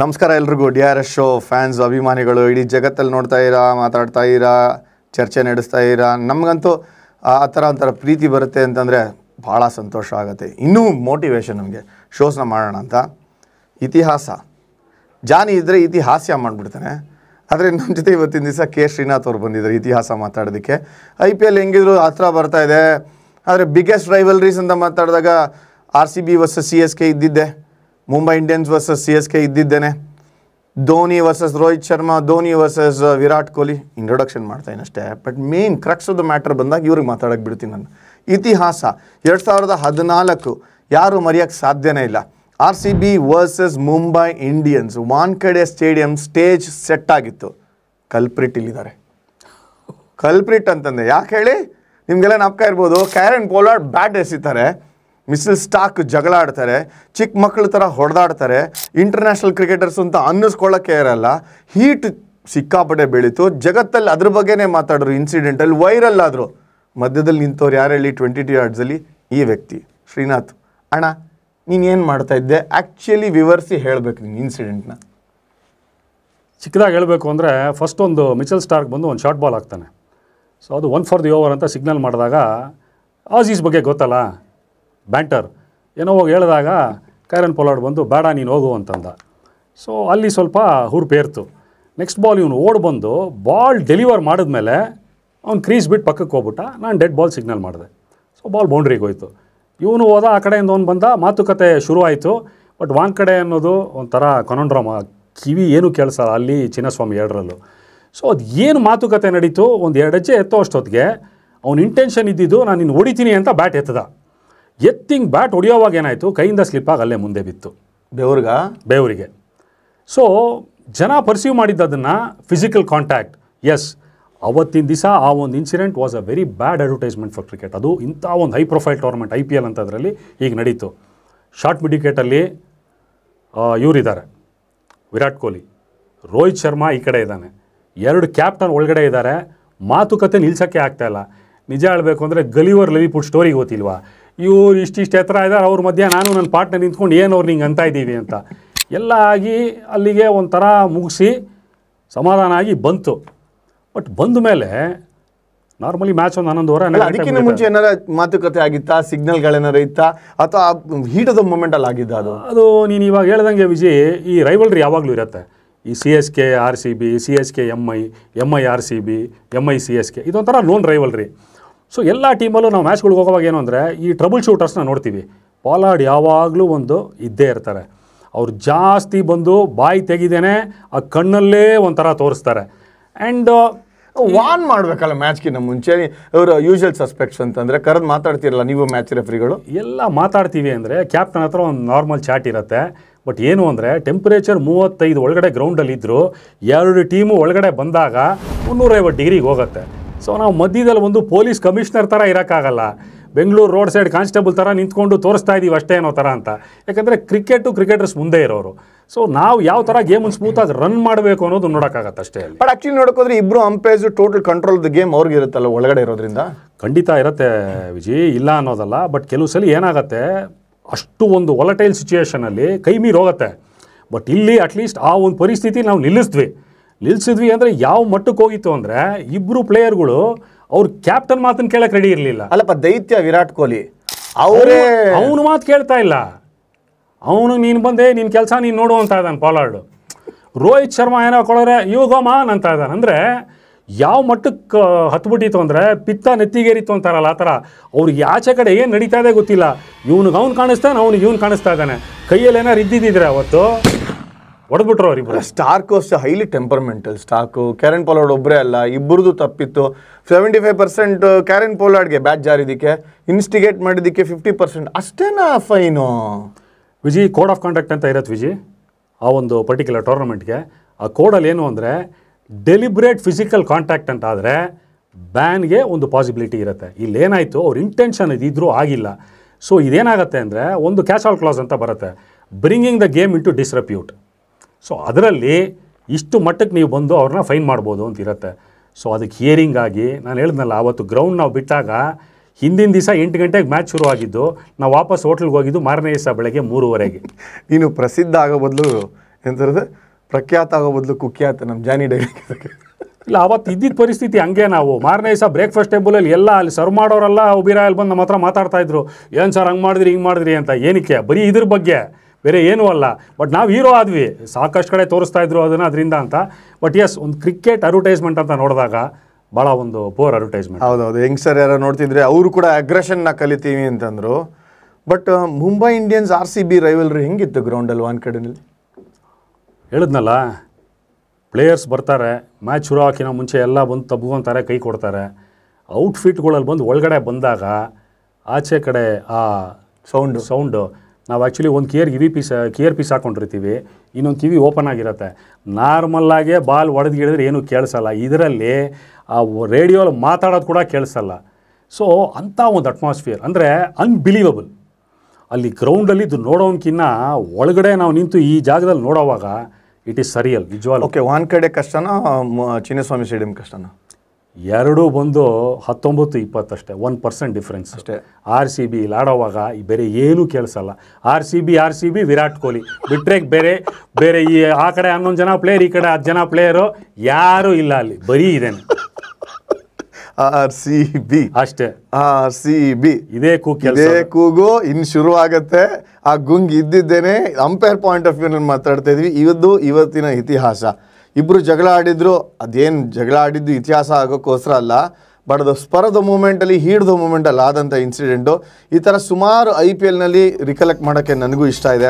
ನಮಸ್ಕಾರ ಎಲ್ರಿಗೂ D R S show fans ಅಭಿಮಾನಿಗಳು ಇಡೀ ಜಗತ್ತಲ್ಲಿ ನೋಡ್ತಾ ಇರಾ ಮಾತಾಡ್ತಾ ಇರಾ ಚರ್ಚೆ ನಡೆಸ್ತಾ ಇರಾ ನಮಗಂತೂ ಆ ಥರ ಒಂಥರ ಪ್ರೀತಿ ಬರುತ್ತೆ ಅಂತಂದರೆ ಭಾಳ ಸಂತೋಷ ಆಗುತ್ತೆ ಇನ್ನೂ ಮೋಟಿವೇಶನ್ ನಮಗೆ ಶೋಸ್ನ ಮಾಡೋಣ ಅಂತ ಇತಿಹಾಸ ಜಾನಿ ಇದ್ದರೆ ಇತಿಹಾಸ್ಯ ಮಾಡಿಬಿಡ್ತಾನೆ ಆದರೆ ನಮ್ಮ ಜೊತೆ ಇವತ್ತಿನ ದಿವಸ ಕೆ ಶ್ರೀನಾಥ್ ಅವ್ರು ಬಂದಿದ್ದಾರೆ ಇತಿಹಾಸ ಮಾತಾಡೋದಕ್ಕೆ ಐ ಪಿ ಎಲ್ ಹೆಂಗಿದ್ರು ಹತ್ರ ಬರ್ತಾ ಇದೆ ಆದರೆ ಬಿಗ್ಗೆಸ್ಟ್ ರೈವಲ್ರೀಸ್ ಅಂತ ಮಾತಾಡಿದಾಗ R C B versus C S K ಇದ್ದಿದ್ದೆ Mumbai Indians versus C S K ಇದ್ದಿದ್ದೇನೆ Dhoni versus Rohit Sharma Dhoni versus uh, Virat Kohli introduction ಮಾಡ್ತಾ ಅಷ್ಟೇ but main crux of the matter ಬಂದಾಗ ಇವ್ರಿಗೆ ಮಾತಾಡೋಕೆ ಬಿಡ್ತೀನಿ ನಾನು ಇತಿಹಾಸ ಎರಡು ಸಾವಿರದ ಹದಿನಾಲ್ಕು ಯಾರು ಮರೆಯೋಕ್ಕೆ ಸಾಧ್ಯನೇ ಇಲ್ಲ R C B versus Mumbai Indians Wankhede stadium stage set ಆಗಿತ್ತು ಕಲ್ಪ್ರಿಟ್ ಇಲ್ಲಿದ್ದಾರೆ ಕಲ್ಪ್ರಿಟ್ ಅಂತಂದೆ ಯಾಕೆ ಹೇಳಿ ನಿಮಗೆಲ್ಲ ನಾಪ್ಕಾ ಇರ್ಬೋದು ಕ್ಯಾರನ್ ಪೋಲಾರ್ಡ್ ಬ್ಯಾಟ್ ಎಸಿತಾರೆ ಮಿಸಲ್ ಸ್ಟಾಕ್ ಜಗಳ ಆಡ್ತಾರೆ ಚಿಕ್ಕ ಮಕ್ಕಳ ಥರ ಹೊಡೆದಾಡ್ತಾರೆ ಇಂಟರ್ನ್ಯಾಷನಲ್ ಕ್ರಿಕೆಟರ್ಸ್ ಅಂತ ಅನ್ನಿಸ್ಕೊಳ್ಳೋಕೆ ಇರಲ್ಲ ಹೀಟ್ ಸಿಕ್ಕಾಪಟ್ಟೆ ಬೆಳೀತು ಜಗತ್ತಲ್ಲಿ ಅದ್ರ ಬಗ್ಗೆನೇ ಮಾತಾಡೋರು ಇನ್ಸಿಡೆಂಟಲ್ಲಿ ವೈರಲ್ ಆದರು ಮಧ್ಯದಲ್ಲಿ ನಿಂತವ್ರು ಯಾರು ಹೇಳಿ ಟ್ವೆಂಟಿ ಟು ಯಾರ್ಡ್ಸಲ್ಲಿ ಈ ವ್ಯಕ್ತಿ ಶ್ರೀನಾಥ್ ಅಣ್ಣ ನೀನೇನು ಮಾಡ್ತಾ ಇದ್ದೆ ಆ್ಯಕ್ಚುಲಿ ವಿವರಿಸಿ ಹೇಳಬೇಕು ನೀನು ಇನ್ಸಿಡೆಂಟ್ನ ಚಿಕ್ಕದಾಗಿ ಹೇಳಬೇಕು ಅಂದರೆ ಫಸ್ಟ್ ಒಂದು ಮಿಚಲ್ ಸ್ಟಾರ್ಕ್ ಬಂದು ಒಂದು ಶಾರ್ಟ್ ಬಾಲ್ ಹಾಕ್ತಾನೆ ಸೊ ಅದು ಒನ್ ಫಾರ್ ದಿ ಓವರ್ ಅಂತ ಸಿಗ್ನಲ್ ಮಾಡಿದಾಗ ಆಜೀಸ್ ಬಗ್ಗೆ ಗೊತ್ತಲ್ಲ ಬ್ಯಾಂಟರ್ ಏನೋ ಹೋಗಿ ಹೇಳಿದಾಗ ಕೈರನ್ ಪೊಲಾಡ್ ಬಂದು ಬೇಡ ನೀನು ಹೋಗು ಅಂತಂದ ಸೊ ಅಲ್ಲಿ ಸ್ವಲ್ಪ ಹುರುಪೇರ್ತು ನೆಕ್ಸ್ಟ್ ಬಾಲ್ ಇವನು ಓಡ್ ಬಂದು ಬಾಲ್ ಡೆಲಿವರ್ ಮಾಡಿದ್ಮೇಲೆ ಅವ್ನು ಕ್ರೀಸ್ ಬಿಟ್ಟು ಪಕ್ಕಕ್ಕೆ ಹೋಗ್ಬಿಟ್ಟ ನಾನು ಡೆಡ್ ಬಾಲ್ ಸಿಗ್ನಲ್ ಮಾಡಿದೆ ಸೊ ಬಾಲ್ ಬೌಂಡ್ರಿಗೆ ಹೋಯಿತು ಇವನು ಹೋದ ಆ ಕಡೆಯಿಂದ ಅವ್ನು ಬಂದ ಮಾತುಕತೆ ಶುರುವಾಯಿತು ಆಯಿತು ಬಟ್ ವಾಂಕಡೆ ಅನ್ನೋದು ಒಂಥರ ಕೊನೊಂಡ್ರಮ ಕಿವಿ ಏನು ಕೇಳಿಸಲ್ಲ ಅಲ್ಲಿ ಚಿನ್ನಸ್ವಾಮಿ ಎರಡರಲ್ಲೂ ಸೊ ಅದು ಏನು ಮಾತುಕತೆ ನಡೀತು ಒಂದು ಎರಡು ಹೆಜ್ಜೆ ಎತ್ತೋ ಅಷ್ಟೊತ್ತಿಗೆ ಅವ್ನು ಇಂಟೆನ್ಷನ್ ಇದ್ದಿದ್ದು ನಾನು ನಿನ್ನ ಹೊಡಿತೀನಿ ಅಂತ ಬ್ಯಾಟ್ ಎತ್ತದ ಎತ್ತಿಂಗ್ ಬ್ಯಾಟ್ ಹೊಡೆಯೋವಾಗ ಏನಾಯಿತು ಕೈಯಿಂದ ಸ್ಲಿಪ್ಪಾಗಿ ಅಲ್ಲೇ ಮುಂದೆ ಬಿತ್ತು ಬೆವ್ರಿಗ ಬೆವರಿಗೆ ಸೊ ಜನ ಪರ್ಸೀವ್ ಮಾಡಿದ್ದದನ್ನು ಫಿಸಿಕಲ್ ಕಾಂಟ್ಯಾಕ್ಟ್ ಎಸ್ ಅವತ್ತಿನ ದಿವಸ ಆ ಒಂದು incident was a very bad advertisement for cricket ಅದು ಇಂಥ ಒಂದು high profile tournament I P L ಅಂತ ಈಗ ನಡೀತು ಶಾರ್ಟ್ ಮಿಡಿಕೇಟಲ್ಲಿ ಇವರಿದ್ದಾರೆ ವಿರಾಟ್ ಕೊಹ್ಲಿ ರೋಹಿತ್ ಶರ್ಮಾ ಈ ಕಡೆ ಇದ್ದಾನೆ ಎರಡು ಕ್ಯಾಪ್ಟನ್ ಒಳಗಡೆ ಇದ್ದಾರೆ ಮಾತುಕತೆ ನಿಲ್ಲಿಸೋಕ್ಕೆ ಆಗ್ತಾಯಿಲ್ಲ ನಿಜ ಹೇಳಬೇಕು ಅಂದರೆ ಗಲಿವರ್ ಲಲಿಪುಟ್ ಸ್ಟೋರಿಗೆ ಗೊತ್ತಿಲ್ವಾ ಇವ್ರು ಇಷ್ಟಿಷ್ಟು ಎತ್ತರ ಇದ್ದಾರೆ ಅವ್ರ ಮಧ್ಯೆ ನಾನು ನನ್ನ ಪಾರ್ಟ್ನರ್ ನಿಂತ್ಕೊಂಡು ಏನು ಅವ್ರು ನಿಂಗೆ ಅಂತ ಇದ್ದೀವಿ ಅಂತ ಎಲ್ಲ ಆಗಿ ಅಲ್ಲಿಗೆ ಒಂಥರ ಮುಗಿಸಿ ಸಮಾಧಾನ ಆಗಿ ಬಂತು ಬಟ್ ಬಂದ ಮೇಲೆ ನಾರ್ಮಲಿ ಮ್ಯಾಚ್ ಒಂದು ಹನ್ನೊಂದು ವಾರ ಅದಕ್ಕಿಂತ ಮುಂಚೆ ಏನಾರ ಮಾತುಕತೆ ಆಗಿತ್ತಾ ಸಿಗ್ನಲ್ಗಳೇನಾರ ಇತ್ತಾ ಅಥವಾ ಹೀಟ್ ಆಫ್ ದ ಅಲ್ಲಿ ಆಗಿದ್ದ ಅದು ಅದು ನೀನು ಇವಾಗ ಹೇಳ್ದಂಗೆ ವಿಜಿ ಈ ರೈವಲ್ರಿ ಯಾವಾಗಲೂ ಇರುತ್ತೆ ಈ C S K R C B C S K M I M I R C B M I C S K ಇದೊಂಥರ ಲೋನ್ ರೈವಲ್ರಿ ಸೊ ಎಲ್ಲ ಟೀಮಲ್ಲೂ ನಾವು ಮ್ಯಾಚ್ಗಳಿಗೆ ಹೋಗುವಾಗ ಏನು ಅಂದರೆ ಈ ಟ್ರಬಲ್ ಶೂಟರ್ಸ್ನ ನೋಡ್ತೀವಿ ಪಾಲಾಡ್ ಯಾವಾಗಲೂ ಒಂದು ಇದ್ದೇ ಇರ್ತಾರೆ ಅವ್ರು ಜಾಸ್ತಿ ಬಂದು ಬಾಯಿ ತೆಗಿದೇನೆ ಆ ಕಣ್ಣಲ್ಲೇ ಒಂಥರ ತೋರಿಸ್ತಾರೆ ಆ್ಯಂಡ್ uh, ವಾನ್ ಮಾಡಬೇಕಲ್ಲ ಮ್ಯಾಚ್ಗಿಂತ ಮುಂಚೆ ಇವರು ಯೂಶಲ್ ಸಸ್ಪೆಕ್ಟ್ಸ್ ಅಂತಂದರೆ ಕರೆದು ಮಾತಾಡ್ತಿರಲ್ಲ ನೀವು ಮ್ಯಾಚ್ ರೆಫ್ರಿಗಳು ಎಲ್ಲ ಮಾತಾಡ್ತೀವಿ ಅಂದರೆ ಕ್ಯಾಪ್ಟನ್ ಹತ್ರ ಒಂದು ನಾರ್ಮಲ್ ಚಾಟ್ ಇರುತ್ತೆ ಬಟ್ ಏನು ಅಂದರೆ ಟೆಂಪ್ರೇಚರ್ ಮೂವತ್ತೈದು ಒಳಗಡೆ ಗ್ರೌಂಡಲ್ಲಿದ್ದರೂ ಎರಡು ಟೀಮು ಒಳಗಡೆ ಬಂದಾಗ ಮುನ್ನೂರೈವತ್ತು ಡಿಗ್ರಿಗೆ ಹೋಗುತ್ತೆ ಸೊ ನಾವು ಮಧ್ಯದಲ್ಲಿ ಒಂದು ಪೊಲೀಸ್ ಕಮಿಷನರ್ ಥರ ಇರೋಕ್ಕಾಗಲ್ಲ ಬೆಂಗಳೂರು ರೋಡ್ ಸೈಡ್ ಕಾನ್ಸ್ಟೇಬಲ್ ಥರ ನಿಂತ್ಕೊಂಡು ತೋರಿಸ್ತಾ ಇದ್ದೀವಿ ಅಷ್ಟೇ ಏನೋ ಥರ ಅಂತ ಯಾಕಂದರೆ ಕ್ರಿಕೆಟು ಕ್ರಿಕೆಟರ್ಸ್ ಮುಂದೆ ಇರೋರು ಸೊ ನಾವು ಯಾವ ಥರ ಗೇಮನ್ನು ಸ್ಮೂತಾಗಿ ರನ್ ಮಾಡಬೇಕು ಅನ್ನೋದು ನೋಡೋಕ್ಕಾಗತ್ತೆ ಅಷ್ಟೇ ಬಟ್ ಆ್ಯಕ್ಚುಲಿ ನೋಡೋಕೋದ್ರೆ ಇಬ್ಬರು ಅಂಪೈರ್ಸ್ ಟೋಟಲ್ ಕಂಟ್ರೋಲ್ ಗೇಮ್ ಅವ್ರಿಗೆ ಇರುತ್ತಲ್ಲ ಒಳಗಡೆ ಇರೋದ್ರಿಂದ ಖಂಡಿತ ಇರುತ್ತೆ ವಿಜಿ ಇಲ್ಲ ಅನ್ನೋದಲ್ಲ ಬಟ್ ಕೆಲವು ಸಲ ಏನಾಗುತ್ತೆ ಅಷ್ಟು ಒಂದು ಒಲಟೈಲ್ ಸಿಚುಯೇಷನಲ್ಲಿ ಕೈ ಮೀರಿ ಹೋಗುತ್ತೆ ಬಟ್ ಇಲ್ಲಿ ಅಟ್ಲೀಸ್ಟ್ ಆ ಒಂದು ಪರಿಸ್ಥಿತಿ ನಾವು ನಿಲ್ಲಿಸಿದ್ವಿ ನಿಲ್ಸಿದ್ವಿ ಅಂದರೆ ಯಾವ ಮಟ್ಟಕ್ಕೆ ಹೋಗಿತ್ತು ಅಂದರೆ ಇಬ್ಬರು ಪ್ಲೇಯರ್ಗಳು ಅವ್ರ ಕ್ಯಾಪ್ಟನ್ ಮಾತನ್ನು ಕೇಳಕ್ಕೆ ರೆಡಿ ಇರಲಿಲ್ಲ ಅಲ್ಲಪ್ಪ ದೈತ್ಯ ವಿರಾಟ್ ಕೊಹ್ಲಿ ಅವರೇ ಅವನು ಮಾತು ಕೇಳ್ತಾ ಇಲ್ಲ ಅವನು ನೀನು ಬಂದೆ ನಿನ್ನ ಕೆಲಸ ನೀನು ನೋಡು ಅಂತ ಇದ್ದಾನೆ ಪಾಲಾರ್ಡು ರೋಹಿತ್ ಶರ್ಮಾ ಏನೋ ಕೊಳರೆ ಮಾನ್ ಅಂತ ಇದ್ದಾನೆ ಅಂದರೆ ಯಾವ ಮಟ್ಟಕ್ಕೆ ಹತ್ಬಿಟ್ಟಿತ್ತು ಅಂದರೆ ಪಿತ್ತ ನೆತ್ತಿಗೇರಿತ್ತು ಅಂತಾರಲ್ಲ ಆ ಥರ ಅವ್ರಿಗೆ ಆಚೆ ಕಡೆ ಏನು ನಡೀತಾ ಇದೆ ಗೊತ್ತಿಲ್ಲ ಇವನಿಗೆ ಅವ್ನು ಕಾಣಿಸ್ತಾನೆ ಅವ್ನಿಗೆ ಇವ್ನು ಕಾಣಿಸ್ತಾ ಇದ್ದಾನೆ ಕೈಯಲ್ಲಿ ಇದ್ದಿದ್ದಿದ್ರೆ ಅವತ್ತು ಹೊಡೆದ್ಬಿಟ್ರು ಅವರಿಬ್ಬರು ಸ್ಟಾರ್ಕು ಅಷ್ಟು highly temperamental Starc Kieron Pollard ಒಬ್ಬರೇ ಅಲ್ಲ ಇಬ್ಬರದು ತಪ್ಪಿತ್ತು ಸೆವೆಂಟಿ ಫೈವ್ ಪರ್ಸೆಂಟ್ ಕ್ಯಾರೆನ್ ಪೋಲಾರ್ಡ್ಗೆ ಬ್ಯಾಟ್ ಜಾರಿದಕ್ಕೆ ಇನ್ಸ್ಟಿಗೇಟ್ ಮಾಡಿದ್ದಕ್ಕೆ ಫಿಫ್ಟಿ ಪರ್ಸೆಂಟ್ ಅಷ್ಟೇನಾ fine Viji code of contact ಅಂತ ಇರತ್ತೆ ವಿಜಿ ಆ ಒಂದು ಪರ್ಟಿಕ್ಯುಲರ್ ಟೋರ್ನಮೆಂಟ್ಗೆ ಆ ಕೋಡಲ್ಲಿ ಏನು ಅಂದರೆ ಡೆಲಿಬ್ರೇಟ್ ಫಿಸಿಕಲ್ ಕಾಂಟ್ಯಾಕ್ಟ್ ಅಂತ ಆದರೆ ಬ್ಯಾನ್ಗೆ ಒಂದು ಪಾಸಿಬಿಲಿಟಿ ಇರುತ್ತೆ ಏನಾಯಿತು ಅವ್ರ ಇಂಟೆನ್ಷನ್ ಇದ್ದಿದ್ರೂ ಆಗಿಲ್ಲ ಸೊ ಇದೇನಾಗುತ್ತೆ ಅಂದರೆ ಒಂದು ಕ್ಯಾಶ್ ಆಲ್ ಕ್ಲಾಸ್ ಅಂತ ಬರುತ್ತೆ bringing the game into disrepute so ಅದರಲ್ಲಿ ಇಷ್ಟು ಮಟ್ಟಕ್ಕೆ ನೀವು ಬಂದು ಅವ್ರನ್ನ ಫೈನ್ ಮಾಡ್ಬೋದು ಇರುತ್ತೆ ಸೊ ಅದಕ್ಕೆ ಹಿಯರಿಂಗಾಗಿ ಆಗಿ ನಾನು ಹೇಳಿದ್ನಲ್ಲ ಆವತ್ತು ಗ್ರೌಂಡ್ ನಾವು ಬಿಟ್ಟಾಗ ಹಿಂದಿನ ದಿವಸ ಎಂಟು ಗಂಟೆಗೆ ಮ್ಯಾಚ್ ಶುರುವಾಗಿದ್ದು ನಾವು ವಾಪಸ್ ಹೋಟ್ಲಿಗೆ ಹೋಗಿದ್ದು ಮಾರನೇ ದಿವಸ ಬೆಳಗ್ಗೆ ಮೂರುವರೆಗೆ ನೀನು ಪ್ರಸಿದ್ಧ ಆಗೋ ಬದಲು ಎಂತಿರೋದು ಪ್ರಖ್ಯಾತ ಆಗೋ ಬದಲು ಕುಖ್ಯಾತ ನಮ್ಮ ಜಾನಿ ಡೈರಿ ಇಲ್ಲ ಅವತ್ತು ಇದ್ದಿದ್ದ ಪರಿಸ್ಥಿತಿ ಹಂಗೆ ನಾವು ಮಾರನೇ ದಿವಸ ಬ್ರೇಕ್ಫಾಸ್ಟ್ ಟೇಬಲಲ್ಲಿ ಎಲ್ಲ ಅಲ್ಲಿ ಸರ್ವ್ ಮಾಡೋರೆಲ್ಲ ಉಬಿರಾಯಲ್ಲಿ ಬಂದು ನಮ್ಮ ಹತ್ರ ಮಾತಾಡ್ತಾ ಇದ್ರು ಏನು ಸರ್ ಹಂಗೆ ಮಾಡಿದ್ರಿ ಹಿಂಗೆ ಮಾಡಿದ್ರಿ ಅಂತ ಏನಕ್ಕೆ ಬರೀ ಇದ್ರ ಬಗ್ಗೆ ಬೇರೆ ಏನೂ ಅಲ್ಲ ಬಟ್ ನಾವು ಹೀರೋ ಆದ್ವಿ ಸಾಕಷ್ಟು ಕಡೆ ತೋರಿಸ್ತಾ ಇದ್ರು ಅದನ್ನು ಅದರಿಂದ ಅಂತ ಬಟ್ ಎಸ್ ಒಂದು ಕ್ರಿಕೆಟ್ ಅಡ್ವರ್ಟೈಸ್ಮೆಂಟ್ ಅಂತ ನೋಡಿದಾಗ ಭಾಳ ಒಂದು ಪೋರ್ ಅಡ್ವರ್ಟೈಸ್ಮೆಂಟ್ ಹೌದೌದು ಸರ್ ಯಾರು ನೋಡ್ತಿದ್ರೆ ಅವರು ಕೂಡ ಅಗ್ರೆಷನ್ನ ಕಲಿತೀವಿ ಅಂತಂದರು but Mumbai Indians R C B rivalry ಹೆಂಗಿತ್ತು ಗ್ರೌಂಡಲ್ಲಿ ಒಂದು ಕಡೆಯಲ್ಲಿ ಹೇಳಿದ್ನಲ್ಲ ಪ್ಲೇಯರ್ಸ್ ಬರ್ತಾರೆ ಮ್ಯಾಚ್ ಶುರು ಹಾಕಿನ ಮುಂಚೆ ಎಲ್ಲ ಬಂದು ತಬ್ಬುವಂತಾರೆ ಕೈ ಕೊಡ್ತಾರೆ ಔಟ್ಫಿಟ್ಗಳಲ್ಲಿ ಬಂದು ಒಳಗಡೆ ಬಂದಾಗ ಆಚೆ ಕಡೆ ಆ ಸೌಂಡು ಸೌಂಡು ನಾವು ಆ್ಯಕ್ಚುಲಿ ಒಂದು ಕೇರ್ ಇವಿ ಪೀಸ್ ಕೇರ್ ಪೀಸ್ ಹಾಕ್ಕೊಂಡಿರ್ತೀವಿ ಇನ್ನೊಂದು ಕಿವಿ ಓಪನ್ ಆಗಿರುತ್ತೆ ನಾರ್ಮಲ್ಲಾಗೆ ಬಾಲ್ ಒಡೆದು ಗಿಡಿದ್ರೆ ಏನೂ ಕೇಳಿಸಲ್ಲ ಇದರಲ್ಲಿ ಆ ರೇಡಿಯೋಲಿ ಮಾತಾಡೋದು ಕೂಡ ಕೇಳಿಸಲ್ಲ ಸೊ ಅಂಥ ಒಂದು ಅಟ್ಮಾಸ್ಫಿಯರ್ ಅಂದರೆ ಅನ್ಬಿಲೀವಬಲ್ ಅಲ್ಲಿ ಗ್ರೌಂಡಲ್ಲಿ ಇದು ನೋಡೋನ್ಕಿನ್ನ ಒಳಗಡೆ ನಾವು ನಿಂತು ಈ ಜಾಗದಲ್ಲಿ ನೋಡೋವಾಗ ಇಟ್ ಈಸ್ ಸರಿಯಲ್ ನಿಜವಾಲ್ ಓಕೆ ಒಂದು ಕಡೆ ಕಷ್ಟನ ಚಿನ್ನಸ್ವಾಮಿ ಸ್ಟೇಡಿಯಂ ಕಷ್ಟನ ಎರಡು ಬಂದು ಹತ್ತೊಂಬತ್ತು ಇಪ್ಪತ್ತಷ್ಟೇ ಒನ್ ಪರ್ಸೆಂಟ್ ಡಿಫ್ರೆನ್ಸ್ ಅಷ್ಟೇ ಆರ್ ಸಿ ಬಿ ಇಲ್ಲಿ ಆಡೋವಾಗ ಬೇರೆ ಏನೂ ಕೇಳಿಸಲ್ಲ R C B R C B Virat Kohli ಬಿಟ್ರೆ ಬೇರೆ ಬೇರೆ ಈ ಆ ಕಡೆ ಹನ್ನೊಂದು ಜನ ಪ್ಲೇಯರ್ ಈ ಕಡೆ ಹತ್ತು ಜನ ಪ್ಲೇಯರು ಯಾರೂ ಇಲ್ಲ ಅಲ್ಲಿ ಬರೀ ಇದೇನೆ ಆರ್ ಸಿ ಬಿ ಅಷ್ಟೇ ಆರ್ ಸಿ ಬಿ ಇದೇ ಕೂಗು ಇದೇ ಕೂಗು ಇನ್ ಶುರು ಆಗುತ್ತೆ ಆ ಗುಂಗ್ ಇದ್ದಿದ್ದೇನೆ ಅಂಪೈರ್ ಪಾಯಿಂಟ್ ಆಫ್ ವ್ಯೂ ನಾನು ಮಾತಾಡ್ತಾ ಇದ್ವಿ ಇವತ್ತು ಇವತ್ತಿನ ಇತಿಹಾಸ ಇಬ್ಬರು ಜಗಳ ಆಡಿದ್ರು ಅದೇನು ಜಗಳ ಆಡಿದ್ದು ಇತಿಹಾಸ ಆಗೋಕ್ಕೋಸ್ಕರ ಅಲ್ಲ ಬಟ್ ಅದು ಸ್ಪರದ ಮೂಮೆಂಟಲ್ಲಿ ಹೀಡ್ದ ಮೂಮೆಂಟಲ್ಲಿ ಆದಂಥ ಇನ್ಸಿಡೆಂಟು ಈ ಥರ ಸುಮಾರು ಐ ಪಿ ಎಲ್ನಲ್ಲಿ ರಿಕಲೆಕ್ಟ್ ಮಾಡೋಕ್ಕೆ ನನಗೂ ಇಷ್ಟ ಇದೆ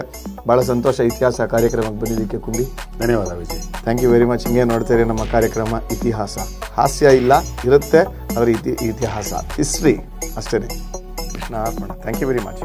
ಭಾಳ ಸಂತೋಷ ಇತಿಹಾಸ ಕಾರ್ಯಕ್ರಮಕ್ಕೆ ಬಂದಿದ್ದಕ್ಕೆ ಕುಂಬಿ ಧನ್ಯವಾದ Vijay thank you very much ಹಿಂಗೆ ನೋಡ್ತೀರಿ ನಮ್ಮ ಕಾರ್ಯಕ್ರಮ ಇತಿಹಾಸ ಹಾಸ್ಯ ಇಲ್ಲ ಇರುತ್ತೆ ಅದರ ಇತಿ ಇತಿಹಾಸ ಹಿಸ್ಟ್ರಿ ಅಷ್ಟೇ Krishna thank you very much